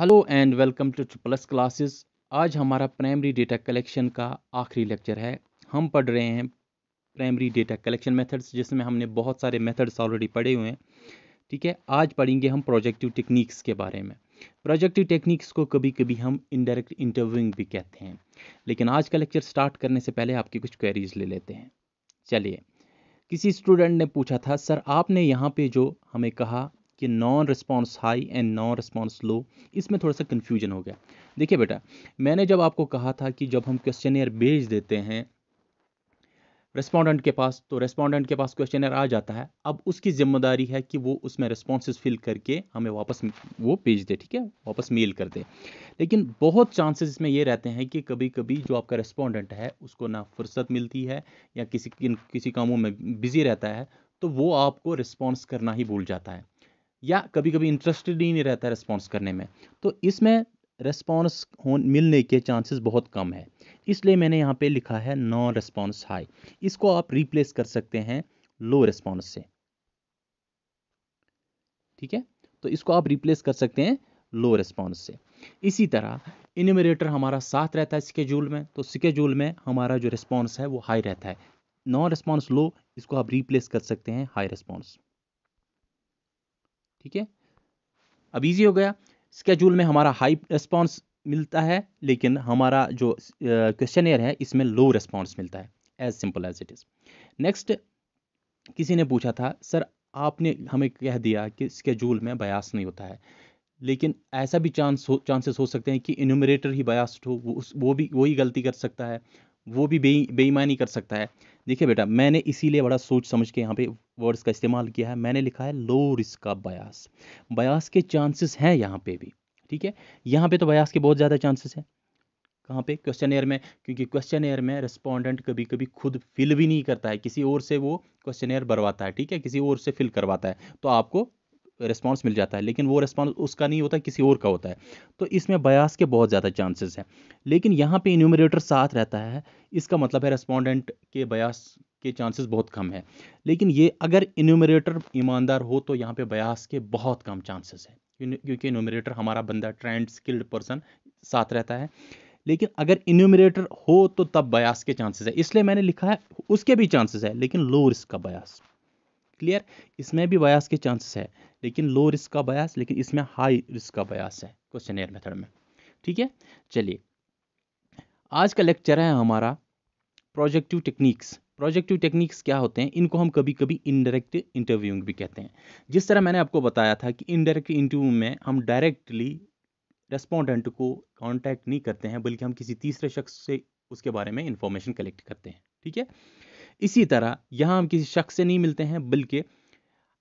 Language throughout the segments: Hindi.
hello and welcome to plus classes आज हमारा प्राइमरी डेटा कलेक्शन का आखिरी लेक्चर है हम पढ़ रहे हैं प्राइमरी डेटा कलेक्शन मेथड्स जिसमें हमने बहुत सारे मेथड्स ऑलरेडी पढ़े हुए हैं ठीक है आज पढ़ेंगे हम प्रोजेक्टिव टेक्निक्स के बारे में प्रोजेक्टिव टेक्निक्स को कभी कभी हम इनडायरेक्ट इंटरव्यूइंग भी कहते हैं लेकिन आज का लेक्चर स्टार्ट करने से पहले आपकी कुछ क्वेरीज ले लेते हैं चलिए किसी स्टूडेंट ने पूछा था सर आपने यहाँ पे जो हमें कहा कि non response high and non response low इसमें थोड़ा सा कन्फ्यूजन हो गया देखिए बेटा मैंने जब आपको कहा था कि जब हम क्वेश्चन भेज देते हैं रेस्पॉन्डेंट के पास तो रेस्पॉन्डेंट के पास क्वेश्चन आ जाता है अब उसकी जिम्मेदारी है कि वो उसमें रेस्पॉन्सेज फिल करके हमें वापस वो भेज दे ठीक है वापस मेल कर दे लेकिन बहुत चांसेस इसमें ये रहते हैं कि कभी कभी जो आपका रेस्पॉन्डेंट है उसको ना फुर्सत मिलती है या किसी किसी कामों में बिजी रहता है तो वो आपको रिस्पॉन्स करना ही भूल जाता है या कभी कभी इंटरेस्टेड ही नहीं रहता रिस्पॉन्स करने में तो इसमें रिस्पॉन्स हो मिलने के चांसेस बहुत कम है इसलिए मैंने यहाँ पे लिखा है नॉन रिस्पॉन्स हाई इसको आप रिप्लेस कर सकते हैं लो रिस्पॉन्स से ठीक है तो इसको आप रिप्लेस कर सकते हैं लो रिस्पॉन्स से इसी तरह इनोमिनेटर हमारा साथ रहता है स्केजूल में तो स्केजूल में हमारा जो रिस्पॉन्स है वो हाई रहता है नॉन रिस्पॉन्स लो इसको आप रिप्लेस कर सकते हैं हाई रिस्पॉन्स ठीक है अब इजी हो गया स्केड्यूल में हमारा हाई रिस्पॉन्स मिलता है लेकिन हमारा जो क्वेश्चन है इसमें लो रिस्पॉन्स मिलता है as simple as it is next किसी ने पूछा था सर आपने हमें कह दिया कि स्केड्यूल में बयास नहीं होता है लेकिन ऐसा भी चांस हो चांसेस हो सकते हैं कि इनोमरेटर ही बयास्ट हो वो उस वो भी वही गलती कर सकता है वो भी बे बेईमानी कर सकता है देखिए बेटा मैंने इसीलिए बड़ा सोच समझ के यहाँ पे वर्ड्स का इस्तेमाल किया है मैंने लिखा है लो रिस्क का बयास बयास के चांसेस हैं यहाँ पे भी ठीक है यहाँ पे तो बयास के बहुत ज़्यादा चांसेस हैं कहाँ पे क्वेश्चन एयर में क्योंकि क्वेश्चन एयर में रेस्पॉन्डेंट कभी कभी खुद फिल भी नहीं करता है किसी और से वो क्वेश्चन एयर भरवाता है ठीक है किसी और से फिल करवाता है तो आपको रिस्पॉन्स मिल जाता है लेकिन वो रिस्पॉन्स उसका नहीं होता किसी और का होता है तो इसमें बयास के बहुत ज़्यादा चांसेस हैं लेकिन यहाँ पे इन्यूमरेटर साथ रहता है इसका मतलब है रेस्पॉन्डेंट के बयास के चांसेस बहुत कम है लेकिन ये अगर इन्यूमरेटर ईमानदार हो तो यहाँ पे बयास के बहुत कम चांसेस हैं क्योंकि इन्यूमरेटर हमारा बंदा ट्रेंड स्किल्ड पर्सन साथ रहता है लेकिन अगर इन्यूमरेटर हो तो तब बयास के चांसेस है इसलिए मैंने लिखा है उसके भी चांसेस है लेकिन लो रिस्क का बयास क्लियर इसमें भी बयास के चांसेस है लेकिन लो रिस्क का बयास लेकिन इसमें हाई रिस्क का बयास है क्वेश्चन एयर मेथड में ठीक है चलिए आज का लेक्चर है हमारा प्रोजेक्टिव टेक्निक्स प्रोजेक्टिव टेक्निक्स क्या होते हैं इनको हम कभी कभी इनडायरेक्ट इंटरव्यूइंग भी कहते हैं जिस तरह मैंने आपको बताया था कि इनडायरेक्ट इंटरव्यू में हम डायरेक्टली रेस्पोंडेंट को कांटेक्ट नहीं करते हैं बल्कि हम किसी तीसरे शख्स से उसके बारे में इंफॉर्मेशन कलेक्ट करते हैं ठीक है इसी तरह यहाँ हम किसी शख्स से नहीं मिलते हैं बल्कि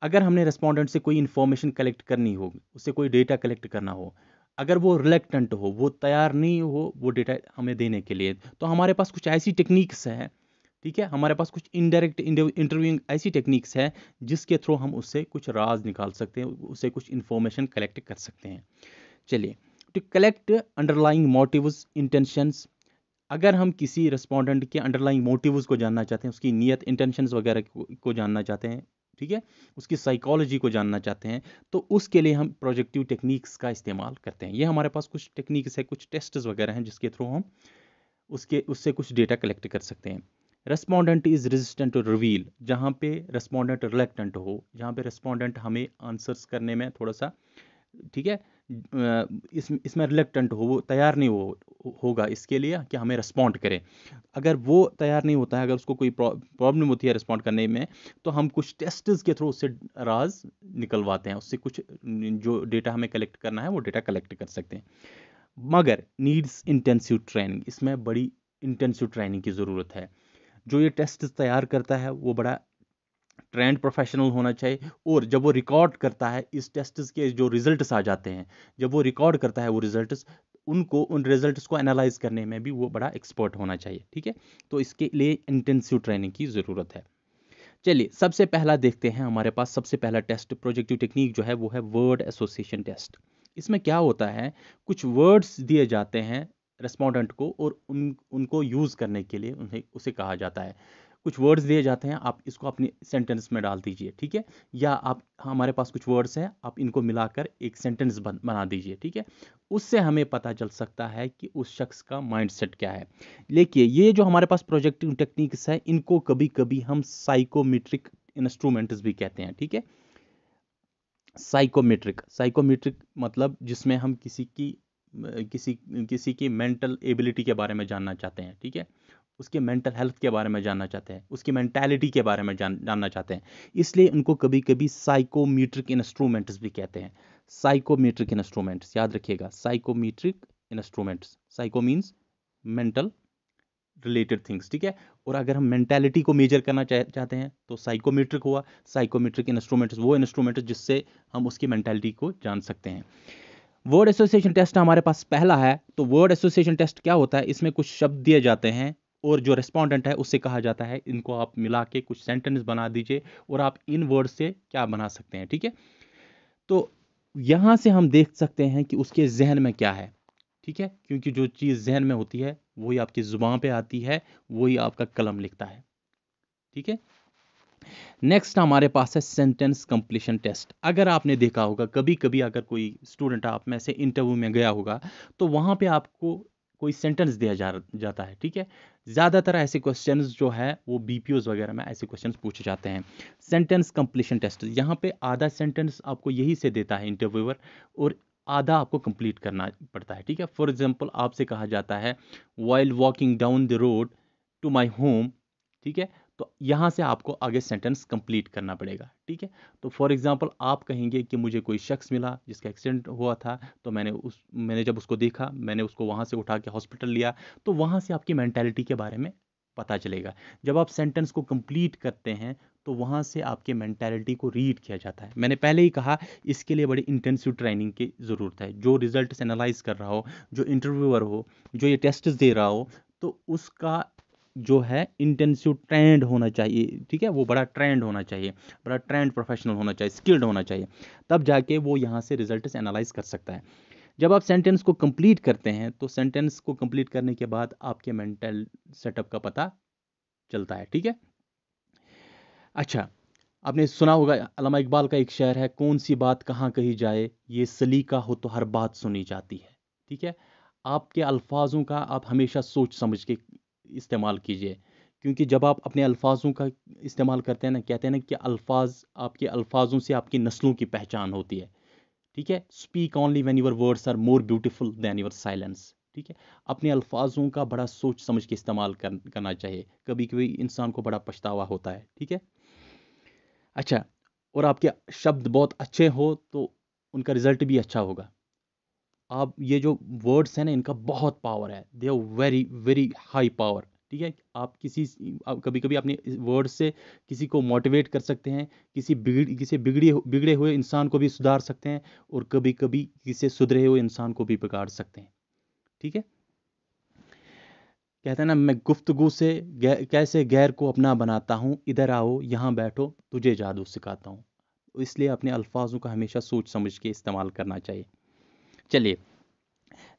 अगर हमने रेस्पॉन्डेंट से कोई इन्फॉर्मेशन कलेक्ट करनी हो उससे कोई डेटा कलेक्ट करना हो अगर वो रिलेक्टेंट हो वो तैयार नहीं हो वो डेटा हमें देने के लिए तो हमारे पास कुछ ऐसी टेक्निक्स हैं ठीक है हमारे पास कुछ इनडायरेक्ट इंटरव्यूइंग ऐसी टेक्निक्स है जिसके थ्रू हम उससे कुछ राज निकाल सकते हैं उससे कुछ इन्फॉर्मेशन कलेक्ट कर सकते हैं चलिए to collect underlying motives intentions अगर हम किसी रिस्पोंडेंट के अंडरलाइन मोटिव्स को जानना चाहते हैं उसकी नियत इंटेंशंस वगैरह को जानना चाहते हैं ठीक है उसकी साइकोलॉजी को जानना चाहते हैं तो उसके लिए हम प्रोजेक्टिव टेक्निक्स का इस्तेमाल करते हैं ये हमारे पास कुछ टेक्निक्स है कुछ टेस्ट्स वगैरह हैं जिसके थ्रू हम उसके उससे कुछ डेटा कलेक्ट कर सकते हैं respondent is resistant to reveal जहाँ पे रेस्पोंडेंट रिलेक्टेंट हो जहाँ पे रेस्पोंडेंट हमें आंसर्स करने में थोड़ा सा ठीक है इसमें इसमें रिलेक्टेंट हो वो तैयार नहीं हो होगा इसके लिए कि हमें रिस्पॉन्ड करें अगर वो तैयार नहीं होता है अगर उसको कोई प्रॉब्लम होती है रिस्पॉन्ड करने में तो हम कुछ टेस्ट के थ्रू उससे राज निकलवाते हैं उससे कुछ जो डेटा हमें कलेक्ट करना है वो डेटा कलेक्ट कर सकते हैं मगर नीड्स इंटेंसिव ट्रेनिंग इसमें बड़ी इंटेंसिव ट्रेनिंग की ज़रूरत है जो ये टेस्ट तैयार करता है वो बड़ा ट्रेंड प्रोफेशनल होना चाहिए और जब वो रिकॉर्ड करता है इस टेस्ट के जो रिजल्ट्स आ जाते हैं जब वो रिकॉर्ड करता है वो रिजल्ट्स उनको उन रिजल्ट्स को एनालाइज करने में भी वो बड़ा एक्सपर्ट होना चाहिए ठीक है तो इसके लिए इंटेंसिव ट्रेनिंग की ज़रूरत है चलिए सबसे पहला देखते हैं हमारे पास सबसे पहला टेस्ट प्रोजेक्टिव टेक्निक जो है वो है वर्ड एसोसिएशन टेस्ट इसमें क्या होता है कुछ वर्ड्स दिए जाते हैं रेस्पोंडेंट को और उन उनको यूज़ करने के लिए उन्हें उसे कहा जाता है कुछ वर्ड्स दिए जाते हैं आप इसको अपनी सेंटेंस में डाल दीजिए ठीक है या आप हमारे पास कुछ वर्ड्स हैं आप इनको मिलाकर एक सेंटेंस बन, बना दीजिए ठीक है उससे हमें पता चल सकता है कि उस शख्स का माइंडसेट क्या है देखिए ये जो हमारे पास प्रोजेक्टिव टेक्निक्स है इनको कभी कभी हम साइकोमेट्रिक इंस्ट्रूमेंट्स भी कहते हैं ठीक है साइकोमेट्रिक साइकोमेट्रिक मतलब जिसमें हम किसी की किसी किसी की मेंटल एबिलिटी के बारे में जानना चाहते हैं ठीक है उसके मेंटल हेल्थ के बारे में जानना चाहते हैं उसकी मैंटेलिटी के बारे में जान जानना चाहते हैं इसलिए उनको कभी कभी साइकोमीट्रिक इंस्ट्रूमेंट्स भी कहते हैं साइकोमीट्रिक इंस्ट्रूमेंट्स याद रखिएगा psychometric instruments psycho means mental related things ठीक है और अगर हम मेंटेलिटी को मेजर करना चाह, चाहते हैं तो साइकोमीट्रिक हुआ साइकोमीट्रिक इंस्ट्रूमेंट्स वो इंस्ट्रूमेंट्स जिससे हम उसकी मैंटेलिटी को जान सकते हैं वर्ड एसोसिएशन टेस्ट हमारे पास पहला है तो वर्ड एसोसिएशन टेस्ट क्या होता है इसमें कुछ शब्द दिए जाते हैं और जो रेस्पॉन्डेंट है उससे कहा जाता है इनको आप मिला के कुछ सेंटेंस बना दीजिए और आप इन वर्ड से क्या बना सकते हैं ठीक है तो यहाँ से हम देख सकते हैं कि उसके जहन में क्या है ठीक है क्योंकि जो चीज़ जहन में होती है वही आपकी ज़ुबान पे आती है वही आपका कलम लिखता है ठीक है नेक्स्ट हमारे पास है सेंटेंस कंप्लीशन टेस्ट अगर आपने देखा होगा कभी कभी अगर कोई स्टूडेंट आप में से इंटरव्यू में गया होगा तो वहाँ पे आपको कोई सेंटेंस दिया जा जाता है ठीक है ज़्यादातर ऐसे क्वेश्चन जो है वो बी वगैरह में ऐसे क्वेश्चन पूछे जाते हैं सेंटेंस कंप्लीशन टेस्ट यहाँ पे आधा सेंटेंस आपको यही से देता है इंटरव्यूअर और आधा आपको कंप्लीट करना पड़ता है ठीक है फॉर एग्जाम्पल आपसे कहा जाता है while walking down the road to my home ठीक है तो यहाँ से आपको आगे सेंटेंस कंप्लीट करना पड़ेगा ठीक है तो फॉर एग्जांपल आप कहेंगे कि मुझे कोई शख्स मिला जिसका एक्सीडेंट हुआ था तो मैंने उस मैंने जब उसको देखा मैंने उसको वहाँ से उठा के हॉस्पिटल लिया तो वहाँ से आपकी मैंटेलिटी के बारे में पता चलेगा जब आप सेंटेंस को कंप्लीट करते हैं तो वहाँ से आपके मैंटेलिटी को रीड किया जाता है मैंने पहले ही कहा इसके लिए बड़ी इंटेंसिव ट्रेनिंग की ज़रूरत है जो रिजल्ट एनालाइज कर रहा हो जो इंटरव्यूअर हो जो ये टेस्ट दे रहा हो तो उसका जो है इंटेंसिव ट्रेंड होना चाहिए ठीक है वो बड़ा ट्रेंड होना चाहिए बड़ा ट्रेंड प्रोफेशनल होना चाहिए स्किल्ड होना चाहिए तब जाके वो यहाँ से रिजल्ट एनालाइज कर सकता है जब आप सेंटेंस को कंप्लीट करते हैं तो सेंटेंस को कंप्लीट करने के बाद आपके मेंटल सेटअप का पता चलता है ठीक है अच्छा आपने सुना होगा अलामा इकबाल का एक शहर है कौन सी बात कहाँ कही जाए ये सलीका हो तो हर बात सुनी जाती है ठीक है आपके अल्फाजों का आप हमेशा सोच समझ के इस्तेमाल कीजिए क्योंकि जब आप अपने अल्फाजों का इस्तेमाल करते हैं ना कहते हैं ना कि अल्फाज आपके अल्फाजों से आपकी नस्लों की पहचान होती है ठीक है speak only when your words are more beautiful than your silence ठीक है अपने अल्फाजों का बड़ा सोच समझ के इस्तेमाल कर, करना चाहिए कभी कभी इंसान को बड़ा पछतावा होता है ठीक है अच्छा और आपके शब्द बहुत अच्छे हो तो उनका रिज़ल्ट भी अच्छा होगा आप ये जो वर्ड्स हैं ना इनका बहुत पावर है they are very very high power ठीक है आप किसी कभी कभी अपने वर्ड से किसी को मोटिवेट कर सकते हैं किसी बिगड़ किसी बिगड़े बिगड़े हुए इंसान को भी सुधार सकते हैं और कभी कभी किसी सुधरे हुए इंसान को भी बिगाड़ सकते हैं ठीक है कहते हैं ना मैं गुफ्तगु से गै, कैसे गैर को अपना बनाता हूँ इधर आओ यहाँ बैठो तुझे जादू सिखाता हूँ इसलिए अपने अल्फाजों का हमेशा सोच समझ के इस्तेमाल करना चाहिए चलिए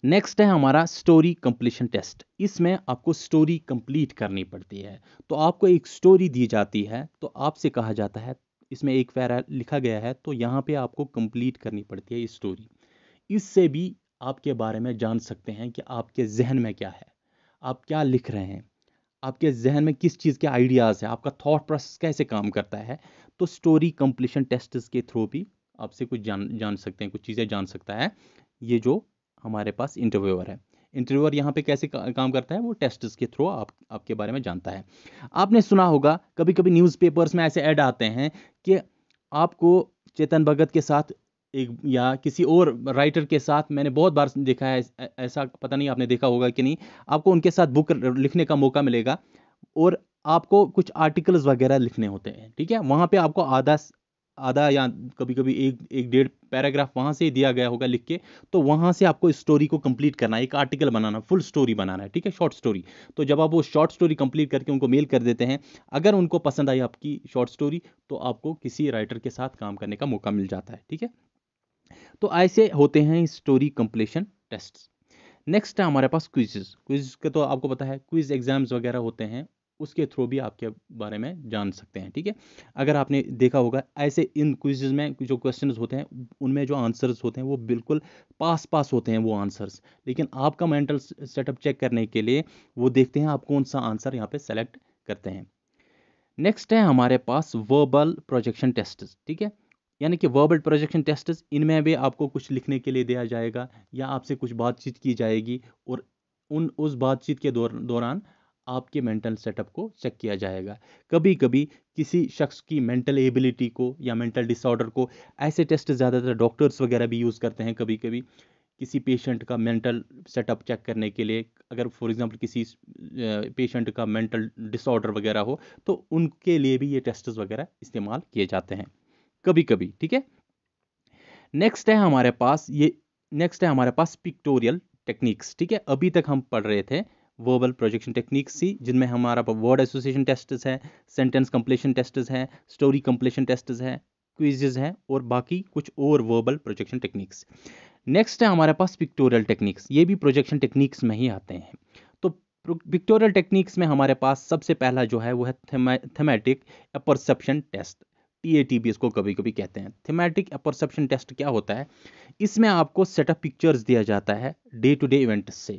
नेक्स्ट है हमारा स्टोरी कंप्लीशन टेस्ट इसमें आपको स्टोरी कंप्लीट करनी पड़ती है तो आपको एक स्टोरी दी जाती है तो आपसे कहा जाता है इसमें एक पैरा लिखा गया है तो यहाँ पे आपको कंप्लीट करनी पड़ती है स्टोरी इससे भी आपके बारे में जान सकते हैं कि आपके जहन में क्या है आप क्या लिख रहे हैं आपके जहन में किस चीज़ के आइडियाज़ है आपका थाट प्रोसेस कैसे काम करता है तो स्टोरी कंप्लीशन टेस्ट के थ्रू भी आपसे कुछ जान जान सकते हैं कुछ चीज़ें जान सकता है ये जो हमारे पास इंटरव्यूअर है इंटरव्यूअर यहाँ पे कैसे काम करता है वो टेस्ट के थ्रू आप आपके बारे में जानता है आपने सुना होगा कभी कभी न्यूज़पेपर्स में ऐसे ऐड आते हैं कि आपको चेतन भगत के साथ एक या किसी और राइटर के साथ मैंने बहुत बार देखा है ऐसा पता नहीं आपने देखा होगा कि नहीं आपको उनके साथ बुक लिखने का मौका मिलेगा और आपको कुछ आर्टिकल्स वगैरह लिखने होते हैं ठीक है वहाँ पे आपको आधा आधा या कभी कभी एक एक डेढ़ पैराग्राफ वहाँ से ही दिया गया होगा लिख के तो वहाँ से आपको स्टोरी को कंप्लीट करना है एक आर्टिकल बनाना फुल स्टोरी बनाना है ठीक है शॉर्ट स्टोरी तो जब आप वो शॉर्ट स्टोरी कंप्लीट करके उनको मेल कर देते हैं अगर उनको पसंद आई आपकी शॉर्ट स्टोरी तो आपको किसी राइटर के साथ काम करने का मौका मिल जाता है ठीक है तो ऐसे होते हैं स्टोरी कंप्लीशन टेस्ट नेक्स्ट है हमारे पास क्विजेज क्विज का तो आपको पता है क्विज एग्जाम्स वगैरह होते हैं उसके थ्रू भी आपके बारे में जान सकते हैं ठीक है अगर आपने देखा होगा ऐसे इन क्विजेज में जो क्वेश्चन होते हैं उनमें जो आंसर्स होते हैं वो बिल्कुल पास पास होते हैं वो आंसर्स लेकिन आपका मेंटल सेटअप चेक करने के लिए वो देखते हैं आप कौन सा आंसर यहाँ पे सेलेक्ट करते हैं नेक्स्ट है हमारे पास वर्बल प्रोजेक्शन टेस्ट ठीक है यानी कि वर्बल प्रोजेक्शन टेस्ट इनमें भी आपको कुछ लिखने के लिए दिया जाएगा या आपसे कुछ बातचीत की जाएगी और उन उस बातचीत के दौर दौरान आपके मेंटल सेटअप को चेक किया जाएगा कभी कभी किसी शख्स की मेंटल एबिलिटी को या मेंटल डिसऑर्डर को ऐसे टेस्ट ज़्यादातर डॉक्टर्स वगैरह भी यूज़ करते हैं कभी कभी किसी पेशेंट का मेंटल सेटअप चेक करने के लिए अगर फॉर एग्जांपल किसी पेशेंट का मेंटल डिसऑर्डर वगैरह हो तो उनके लिए भी ये टेस्ट वगैरह इस्तेमाल किए जाते हैं कभी कभी ठीक है नेक्स्ट है हमारे पास ये नेक्स्ट है हमारे पास पिक्टोरियल टेक्निक्स ठीक है अभी तक हम पढ़ रहे थे वर्बल प्रोजेक्शन टेक्निक्स सी जिनमें हमारा वर्ड एसोसिएशन टेस्ट्स है सेंटेंस कंप्लीशन टेस्ट्स है स्टोरी कंप्लीशन टेस्ट्स है क्विजेज हैं और बाकी कुछ और वर्बल प्रोजेक्शन टेक्निक्स नेक्स्ट है हमारे पास पिक्टोरियल टेक्निक्स ये भी प्रोजेक्शन टेक्निक्स में ही आते हैं तो पिक्टोरियल टेक्निक्स में हमारे पास सबसे पहला जो है वो है thematic perception test T A T B इसको कभी कभी कहते हैं थेमेटिक परसेप्शन टेस्ट क्या होता है इसमें आपको सेटअप पिक्चर्स दिया जाता है डे टू डे इवेंट्स से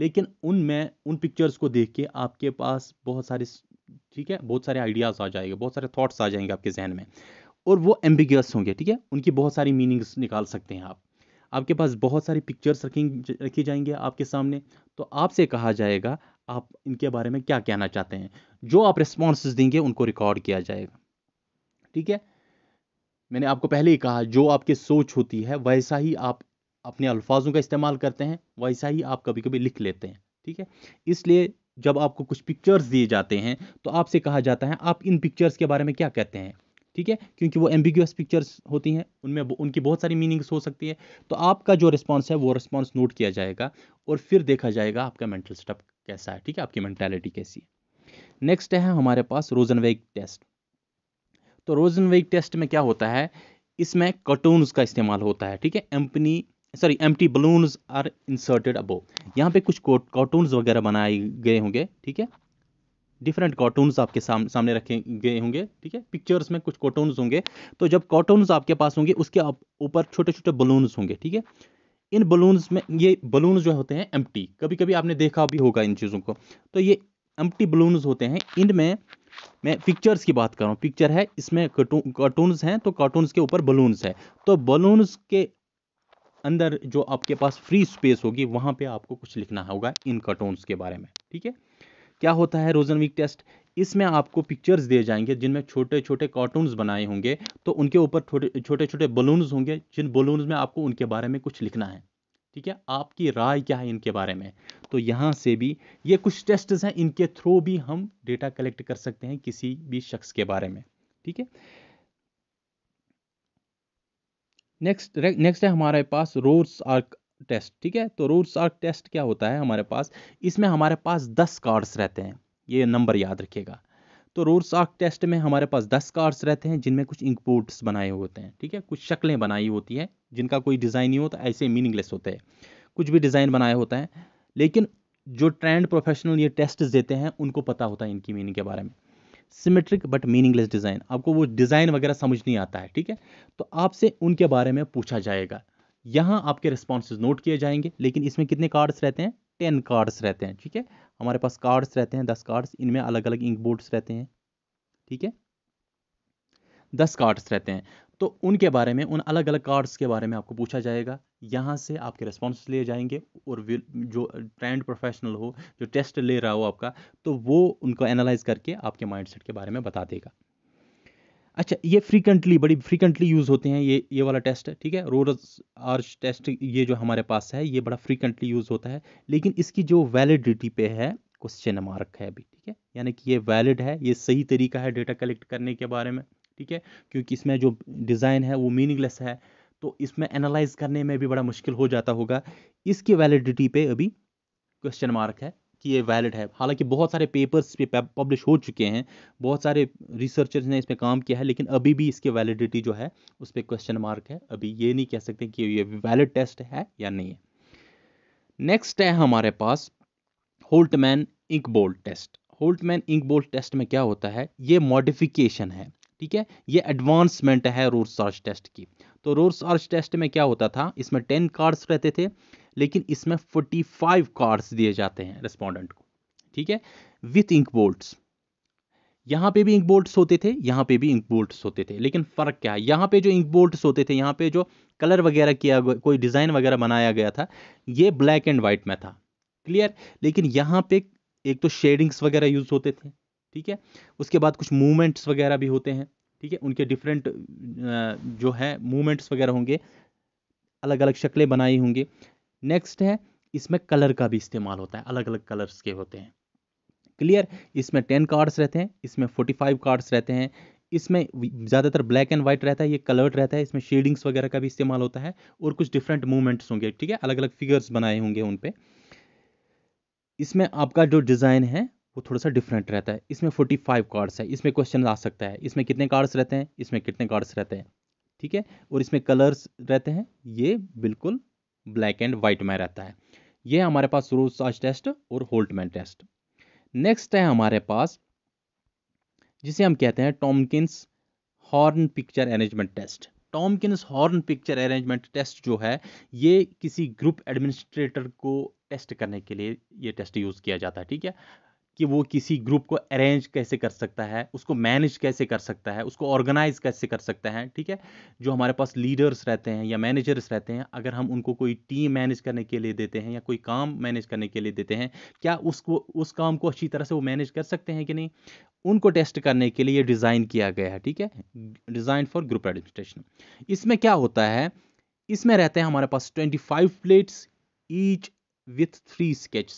लेकिन उनमें उन पिक्चर्स को देख के आपके पास बहुत सारे ठीक है बहुत सारे आइडियाज़ आ जाएंगे बहुत सारे थॉट्स आ जाएंगे आपके जहन में और वो एम्बिगस होंगे ठीक है उनकी बहुत सारी मीनिंग्स निकाल सकते हैं आप आपके पास बहुत सारी पिक्चर्स रखें रखी जाएंगे आपके सामने तो आपसे कहा जाएगा आप इनके बारे में क्या कहना चाहते हैं जो आप रिस्पॉन्स देंगे उनको रिकॉर्ड किया जाएगा ठीक है मैंने आपको पहले ही कहा जो आपकी सोच होती है वैसा ही आप अपने अल्फाजों का इस्तेमाल करते हैं वैसा ही आप कभी कभी लिख लेते हैं ठीक है इसलिए जब आपको कुछ पिक्चर्स दिए जाते हैं तो आपसे कहा जाता है आप इन पिक्चर्स के बारे में क्या कहते हैं ठीक है क्योंकि वो एम्बिग्यूस पिक्चर्स होती हैं उनमें उनकी बहुत सारी मीनिंग्स हो सकती है तो आपका जो रिस्पॉन्स है वो रिस्पॉन्स नोट किया जाएगा और फिर देखा जाएगा आपका मेंटल स्टप कैसा है ठीक है आपकी मैंटेलिटी कैसी है नेक्स्ट है हमारे पास रोजनवेग टेस्ट तो रोजनवेग टेस्ट में क्या होता है इसमें कार्टून का इस्तेमाल होता है ठीक है एम्पनी sorry empty balloons are inserted above यहाँ पे कुछ कार्टून्स वगैरह बनाए गए होंगे ठीक है डिफरेंट कार्टून्स आपके साम, सामने रखे गए होंगे ठीक है पिक्चर्स में कुछ कार्टून्स होंगे तो जब कार्टून्स आपके पास होंगे उसके ऊपर छोटे छोटे बलून्स होंगे ठीक है इन बलून्स में ये बलून्स जो होते हैं एम कभी कभी आपने देखा भी होगा इन चीज़ों को तो ये एम बलून्स होते हैं इनमें मैं पिक्चर्स की बात कर रहा हूँ पिक्चर है इसमें कार्टून्स हैं तो कार्टून्स के ऊपर बलून्स है तो बलून्स के अंदर जो आपके पास फ्री स्पेस होगी वहाँ पे आपको कुछ लिखना होगा इन कार्टून के बारे में ठीक है क्या होता है रोजनविक टेस्ट इसमें आपको पिक्चर्स दिए जाएंगे जिनमें छोटे छोटे कार्टून्स बनाए होंगे तो उनके ऊपर छोटे छोटे छोटे बलून्स होंगे जिन बलून्स में आपको उनके बारे में कुछ लिखना है ठीक है आपकी राय क्या है इनके बारे में तो यहाँ से भी ये कुछ टेस्ट्स हैं इनके थ्रू भी हम डेटा कलेक्ट कर सकते हैं किसी भी शख्स के बारे में ठीक है नेक्स्ट नेक्स्ट है हमारे पास रोर्स आर्क टेस्ट ठीक है तो रोर्स आर्क टेस्ट क्या होता है हमारे पास इसमें हमारे पास दस कार्ड्स रहते हैं ये नंबर याद रखिएगा तो रोर्स आर्क टेस्ट में हमारे पास दस कार्ड्स रहते हैं जिनमें कुछ इंकपोर्ट्स बनाए होते हैं ठीक है कुछ शक्लें बनाई होती हैं जिनका कोई डिज़ाइन नहीं होता ऐसे मीनिंगलेस होते हैं कुछ भी डिज़ाइन बनाए होते हैं लेकिन जो ट्रेंड प्रोफेशनल ये टेस्ट देते हैं उनको पता होता है इनकी मीनिंग के बारे में सिमेट्रिक बट मीनिंगलेस डिज़ाइन आपको वो डिज़ाइन वगैरह समझ नहीं आता है ठीक है तो आपसे उनके बारे में पूछा जाएगा यहाँ आपके रिस्पॉन्स नोट किए जाएंगे लेकिन इसमें कितने कार्ड्स रहते हैं टेन कार्ड्स रहते हैं ठीक है हमारे पास कार्ड्स रहते हैं दस कार्ड्स इनमें अलग अलग इंक बोर्ड्स रहते हैं ठीक है दस कार्ड्स रहते हैं तो उनके बारे में उन अलग अलग कार्ड्स के बारे में आपको पूछा जाएगा यहाँ से आपके रिस्पॉन्स लिए जाएंगे और जो ट्रेंड प्रोफेशनल हो जो टेस्ट ले रहा हो आपका तो वो उनको एनालाइज करके आपके माइंडसेट के बारे में बता देगा अच्छा ये फ्रीकेंटली बड़ी फ्रीकेंटली यूज़ होते हैं ये ये वाला टेस्ट है ठीक है रोरस आर्च टेस्ट ये जो हमारे पास है ये बड़ा फ्रीकेंटली यूज़ होता है लेकिन इसकी जो वैलिडिटी पे है क्वेश्चन मार्क है अभी ठीक है यानी कि ये वैलिड है ये सही तरीका है डेटा कलेक्ट करने के बारे में ठीक है क्योंकि इसमें जो डिज़ाइन है वो मीनिंगलेस है तो इसमें एनालाइज करने में भी बड़ा मुश्किल हो जाता होगा इसकी वैलिडिटी पे अभी क्वेश्चन मार्क है कि ये वैलिड है हालांकि बहुत सारे पेपर्स पे पब्लिश हो चुके हैं बहुत सारे रिसर्चर्स ने इस पर काम किया है लेकिन अभी भी इसकी वैलिडिटी जो है उस पर क्वेश्चन मार्क है अभी ये नहीं कह सकते कि ये वैलिड टेस्ट है या नहीं है नेक्स्ट है हमारे पास Holtzman inkblot test Holtzman inkblot test में क्या होता है ये मॉडिफिकेशन है ठीक है ये एडवांसमेंट है रोर्स आर्च टेस्ट की तो रोर्स आर्च टेस्ट में क्या होता था इसमें टेन कार्ड्स रहते थे लेकिन इसमें फोर्टी फाइव कार्ड्स दिए जाते हैं रेस्पोंडेंट को ठीक है विथ इंक बोल्ट्स यहाँ पे भी इंक बोल्ट्स होते थे यहाँ पे भी इंक बोल्ट्स होते थे लेकिन फ़र्क क्या है यहाँ पे जो इंक बोल्ट्स होते थे यहाँ पे जो कलर वगैरह किया कोई डिज़ाइन वगैरह बनाया गया था ये ब्लैक एंड वाइट में था क्लियर लेकिन यहाँ पे एक तो शेडिंग्स वगैरह यूज़ होते थे ठीक है उसके बाद कुछ मूवमेंट्स वगैरह भी होते हैं ठीक है उनके डिफरेंट जो है मूवमेंट्स वगैरह होंगे अलग अलग शक्लें बनाई होंगी नेक्स्ट है इसमें कलर का भी इस्तेमाल होता है अलग अलग कलर्स के होते हैं क्लियर इसमें टेन कार्ड्स रहते हैं इसमें फोर्टी फाइव कार्ड्स रहते हैं इसमें ज़्यादातर ब्लैक एंड वाइट रहता है ये कलर्ड रहता है इसमें शेडिंग्स वगैरह का भी इस्तेमाल होता है और कुछ डिफरेंट मूवमेंट्स होंगे ठीक है अलग अलग फिगर्स बनाए होंगे उन पर इसमें आपका जो डिज़ाइन है वो थोड़ा सा डिफरेंट रहता है इसमें फोर्टी फाइव कार्ड्स है इसमें क्वेश्चन आ सकता है इसमें कितने कार्ड्स रहते हैं इसमें कितने कार्ड्स रहते हैं ठीक है और इसमें कलर्स रहते हैं ये बिल्कुल ब्लैक एंड वाइट में रहता है ये हमारे पास रोज साज टेस्ट और होल्टमैन टेस्ट नेक्स्ट है हमारे पास जिसे हम कहते हैं Tomkins Horn picture arrangement test Tomkins Horn picture arrangement test जो है ये किसी ग्रुप एडमिनिस्ट्रेटर को टेस्ट करने के लिए ये टेस्ट यूज़ किया जाता है ठीक है कि वो किसी ग्रुप को अरेंज कैसे कर सकता है उसको मैनेज कैसे कर सकता है उसको ऑर्गेनाइज कैसे कर सकता है ठीक है जो हमारे पास लीडर्स रहते हैं या मैनेजर्स रहते हैं अगर हम उनको कोई टीम मैनेज करने के लिए देते हैं या कोई काम मैनेज करने के लिए देते हैं क्या उसको उस काम को अच्छी तरह से वो मैनेज कर सकते हैं कि नहीं उनको टेस्ट करने के लिए डिज़ाइन किया गया है ठीक है डिज़ाइन फॉर ग्रुप एडमिनिस्ट्रेशन इसमें क्या होता है इसमें रहते हैं हमारे पास five plates each with three sketch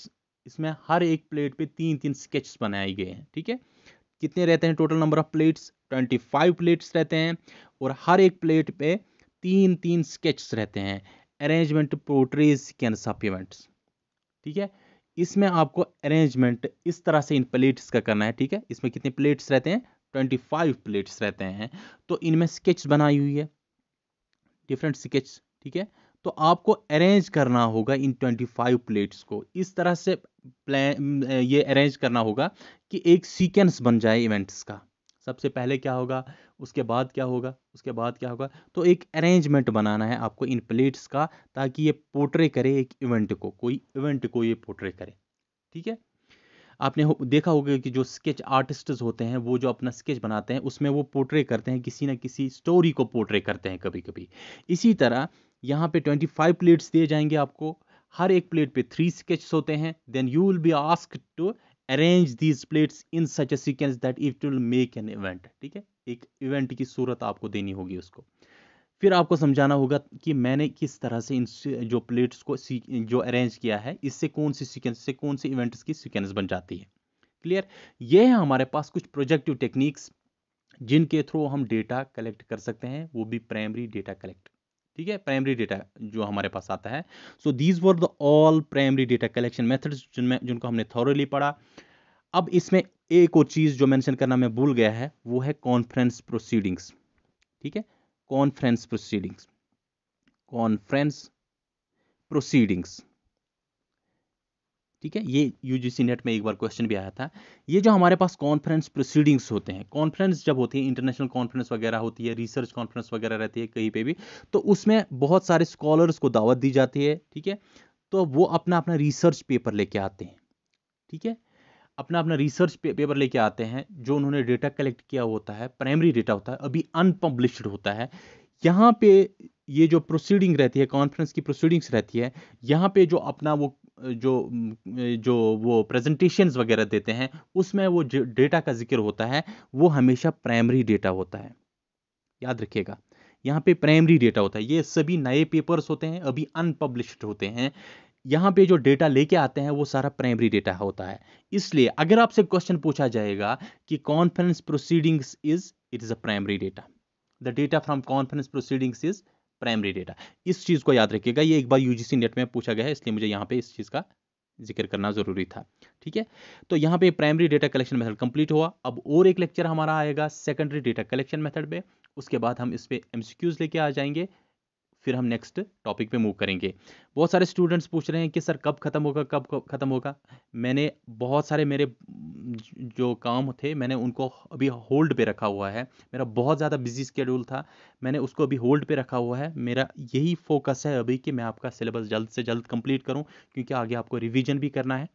इसमें हर एक प्लेट पे तीन तीन स्केच बनाए गए हैं ठीक है कितने रहते हैं total number of plates twenty five plates रहते हैं और हर एक प्लेट पे तीन तीन स्केच रहते हैं अरेंजमेंट पोर्ट्रेज कैन सप्लीमेंट्स ठीक है इसमें आपको अरेंजमेंट इस तरह से इन प्लेट्स का करना है ठीक है इसमें कितने प्लेट्स रहते हैं ट्वेंटी फाइव प्लेट्स रहते हैं तो इनमें स्केच बनाई हुई है डिफरेंट स्केच ठीक है तो आपको अरेंज करना होगा इन 25 प्लेट्स को इस तरह से प्लान ये अरेंज करना होगा कि एक सीक्वेंस बन जाए इवेंट्स का सबसे पहले क्या होगा उसके बाद क्या होगा उसके बाद क्या होगा तो एक अरेंजमेंट बनाना है आपको इन प्लेट्स का ताकि ये पोर्ट्रे करे एक इवेंट को कोई इवेंट को ये पोर्ट्रे करे ठीक है आपने हो, देखा होगा कि जो स्केच आर्टिस्ट्स होते हैं वो जो अपना स्केच बनाते हैं उसमें वो पोर्ट्रे करते हैं किसी ना किसी स्टोरी को पोर्ट्रे करते हैं कभी कभी इसी तरह यहाँ पे 25 प्लेट्स दिए जाएंगे आपको हर एक प्लेट पे थ्री स्केच होते हैं then you will be ask to arrange these plates in such a sequence that it will make an event ठीक है एक इवेंट की सूरत आपको देनी होगी उसको फिर आपको समझाना होगा कि मैंने किस तरह से इन जो प्लेट्स को जो अरेंज किया है इससे कौन सी सीक्वेंस से कौन से इवेंट्स की सीक्वेंस बन जाती है क्लियर ये है हमारे पास कुछ प्रोजेक्टिव टेक्निक्स जिनके थ्रू हम डेटा कलेक्ट कर सकते हैं वो भी प्राइमरी डेटा कलेक्ट ठीक है प्राइमरी डेटा जो हमारे पास आता है so these were the all primary data collection methods जिनमें जिनको हमने थॉरली पढ़ा अब इसमें एक और चीज़ जो मेंशन करना मैं भूल गया है वो है कॉन्फ्रेंस प्रोसीडिंग्स ठीक है कॉन्फ्रेंस प्रोसीडिंग्स कॉन्फ्रेंस प्रोसीडिंग्स ठीक है ये यूजीसी नेट में एक बार क्वेश्चन भी आया था ये जो हमारे पास कॉन्फ्रेंस प्रोसीडिंग्स होते हैं कॉन्फ्रेंस जब होती है इंटरनेशनल कॉन्फ्रेंस वगैरह होती है रिसर्च कॉन्फ्रेंस वगैरह रहती है कहीं पे भी तो उसमें बहुत सारे स्कॉलर्स को दावत दी जाती है ठीक है तो वो अपना अपना रिसर्च पेपर लेके आते हैं ठीक है अपना अपना रिसर्च पे, पेपर लेके आते हैं जो उन्होंने डेटा कलेक्ट किया होता है प्राइमरी डेटा होता है अभी अनपब्लिश्ड होता है यहाँ पे ये जो प्रोसीडिंग रहती है कॉन्फ्रेंस की प्रोसीडिंग्स रहती है यहाँ पे जो अपना वो जो जो वो प्रेजेंटेशन वगैरह देते हैं उसमें वो डेटा का जिक्र होता है वो हमेशा प्राइमरी डेटा होता है याद रखिएगा यहाँ पे प्राइमरी डेटा होता है ये सभी नए पेपर्स होते हैं अभी अनपब्लिश्ड होते हैं यहाँ पे जो डेटा लेके आते हैं वो सारा प्राइमरी डेटा होता है इसलिए अगर आपसे क्वेश्चन पूछा जाएगा कि conference proceedings is it is a primary data the data from conference proceedings is primary data इस चीज़ को याद रखिएगा ये एक बार यूजीसी नेट में पूछा गया है इसलिए मुझे यहाँ पे इस चीज़ का जिक्र करना ज़रूरी था ठीक है तो यहाँ पे primary data collection method complete हुआ अब और एक लेक्चर हमारा आएगा सेकेंडरी डेटा कलेक्शन मेथड पे उसके बाद हम इस पर एम लेके आ जाएंगे फिर हम नेक्स्ट टॉपिक पे मूव करेंगे बहुत सारे स्टूडेंट्स पूछ रहे हैं कि सर कब ख़त्म होगा कब ख़त्म होगा मैंने बहुत सारे मेरे जो काम थे मैंने उनको अभी होल्ड पे रखा हुआ है मेरा बहुत ज़्यादा बिजी स्केड्यूल था मैंने उसको अभी होल्ड पे रखा हुआ है मेरा यही फोकस है अभी कि मैं आपका सिलेबस जल्द से जल्द कंप्लीट करूँ क्योंकि आगे आपको रिविजन भी करना है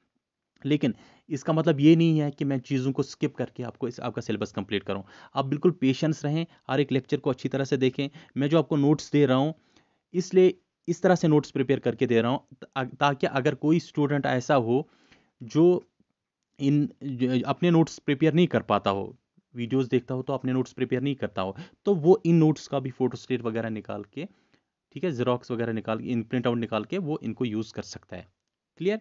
लेकिन इसका मतलब ये नहीं है कि मैं चीज़ों को स्किप करके आपको इस आपका सिलेबस कंप्लीट करूं आप बिल्कुल पेशेंस रहें हर एक लेक्चर को अच्छी तरह से देखें मैं जो आपको नोट्स दे रहा हूं इसलिए इस तरह से नोट्स प्रिपेयर करके दे रहा हूँ ताकि अगर कोई स्टूडेंट ऐसा हो जो इन अपने नोट्स प्रिपेयर नहीं कर पाता हो वीडियोस देखता हो तो अपने नोट्स प्रिपेयर नहीं करता हो तो वो इन नोट्स का भी फोटो स्टेट वगैरह निकाल के ठीक है जेरोक्स वगैरह निकाल के इन प्रिंट आउट निकाल के वो इनको यूज़ कर सकता है क्लियर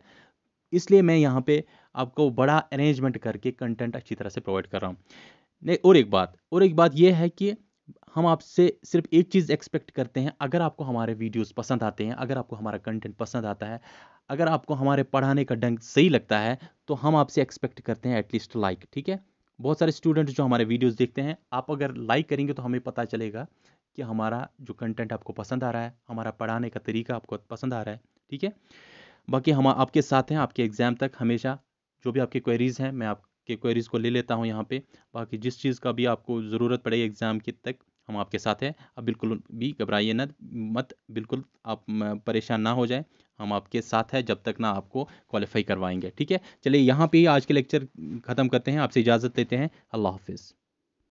इसलिए मैं यहाँ पे आपको बड़ा अरेंजमेंट करके कंटेंट अच्छी तरह से प्रोवाइड कर रहा हूँ नहीं और एक बात और एक बात यह है कि हम आपसे सिर्फ एक चीज़ एक्सपेक्ट करते हैं अगर आपको हमारे वीडियोस पसंद आते हैं अगर आपको हमारा कंटेंट पसंद आता है अगर आपको हमारे पढ़ाने का ढंग सही लगता है तो हम आपसे एक्सपेक्ट करते हैं एटलीस्ट लाइक ठीक है बहुत सारे स्टूडेंट जो हमारे वीडियोस देखते हैं आप अगर लाइक करेंगे तो हमें पता चलेगा कि हमारा जो कंटेंट आपको पसंद आ रहा है हमारा पढ़ाने का तरीका आपको पसंद आ रहा है ठीक है बाकी हम आपके साथ हैं आपके एग्ज़ाम तक हमेशा जो भी आपकी क्वेरीज़ हैं मैं आप के क्वेरीज़ को ले लेता हूँ यहाँ पे बाकी जिस चीज़ का भी आपको ज़रूरत पड़ेगी एग्ज़ाम के तक हम आपके साथ हैं अब बिल्कुल भी घबराइए न मत बिल्कुल आप परेशान ना हो जाए हम आपके साथ है जब तक ना आपको क्वालिफाई करवाएंगे ठीक है चलिए यहाँ पे ही आज के लेक्चर ख़त्म करते हैं आपसे इजाज़त लेते हैं अल्लाह हाफिज़